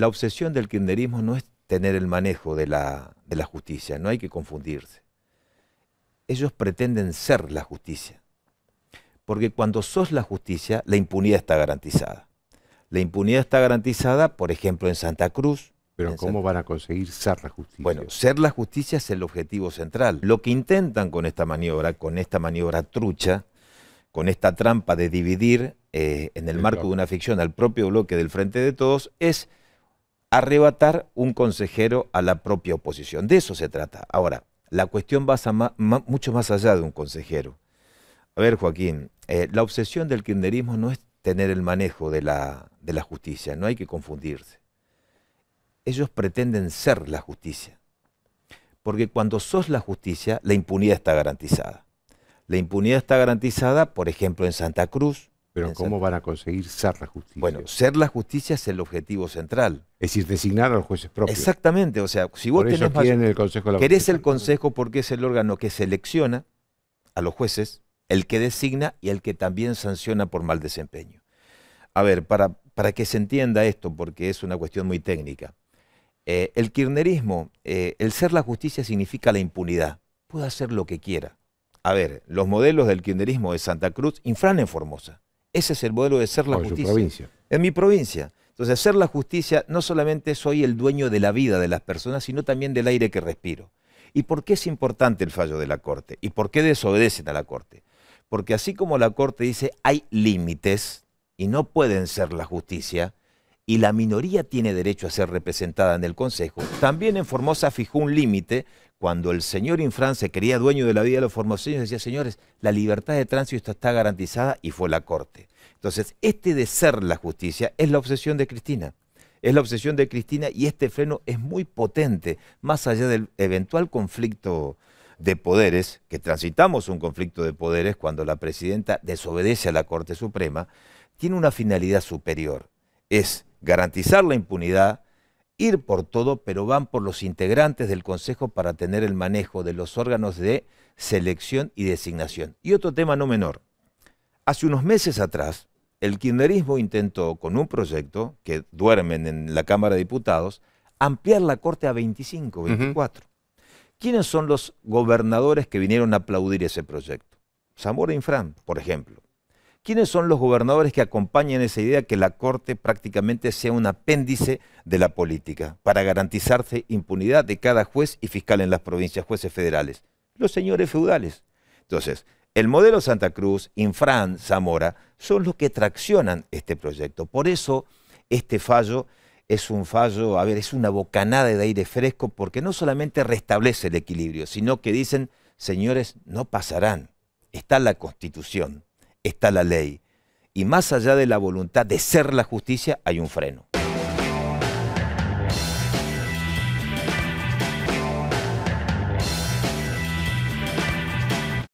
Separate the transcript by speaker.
Speaker 1: la obsesión del kinderismo no es tener el manejo de la, justicia, no hay que confundirse. Ellos pretenden ser la justicia, porque cuando sos la justicia, la impunidad está garantizada. La impunidad está garantizada, por ejemplo, en Santa Cruz, pero ¿cómo van a conseguir ser la justicia? Bueno, ser la justicia es el objetivo central. Lo que intentan con esta maniobra, con esta maniobra trucha, con esta trampa de dividir eh, en el marco de una ficción al propio bloque del Frente de Todos, es arrebatar un consejero a la propia oposición. De eso se trata. Ahora, la cuestión va mucho más allá de un consejero. A ver, Joaquín, eh, la obsesión del kirchnerismo no es tener el manejo de la, de la justicia, no hay que confundirse. Ellos pretenden ser la justicia, porque cuando sos la justicia, la impunidad está garantizada. La impunidad está garantizada, por ejemplo, en Santa Cruz, pero ¿cómo van a conseguir ser la justicia? Bueno, ser la justicia es el objetivo central. Es decir, designar a los jueces propios. Exactamente, o sea, si vos tenés más, el consejo querés el consejo porque es el órgano que selecciona a los jueces, el que designa y el que también sanciona por mal desempeño. A ver, para, para que se entienda esto, porque es una cuestión muy técnica. Eh, el kirnerismo, eh, el ser la justicia significa la impunidad. Puede hacer lo que quiera. A ver, los modelos del kirnerismo de Santa Cruz infran en Formosa. Ese es el modelo de ser la En justicia. Provincia. En mi provincia. Entonces, ser la justicia no solamente soy el dueño de la vida de las personas, sino también del aire que respiro. ¿Y por qué es importante el fallo de la Corte? ¿Y por qué desobedecen a la Corte? Porque así como la Corte dice hay límites y no pueden ser la justicia, y la minoría tiene derecho a ser representada en el Consejo, también en Formosa fijó un límite cuando el señor Infran se quería dueño de la vida de los formoseños, decía, señores, la libertad de tránsito está garantizada y fue la corte. Entonces, este de ser la justicia es la obsesión de Cristina. Es la obsesión de Cristina y este freno es muy potente, más allá del eventual conflicto de poderes, que transitamos un conflicto de poderes cuando la presidenta desobedece a la Corte Suprema, tiene una finalidad superior. Es garantizar la impunidad, ir por todo, pero van por los integrantes del Consejo para tener el manejo de los órganos de selección y designación. Y otro tema no menor. Hace unos meses atrás, el kirchnerismo intentó, con un proyecto que duermen en la Cámara de Diputados, ampliar la Corte a 25, 24. ¿Quiénes son los gobernadores que vinieron a aplaudir ese proyecto? Zamora Infran, por ejemplo. ¿Quiénes son los gobernadores que acompañan esa idea que la Corte prácticamente sea un apéndice de la política para garantizarse impunidad de cada juez y fiscal en las provincias, jueces federales? Los señores feudales. Entonces, el modelo Santa Cruz, Infran, Zamora, son los que traccionan este proyecto. Por eso, este fallo es un fallo, a ver, es una bocanada de aire fresco porque no solamente restablece el equilibrio, sino que dicen, señores, no pasarán, está la constitución, está la ley. Y más allá de la voluntad de ser la justicia, hay un freno.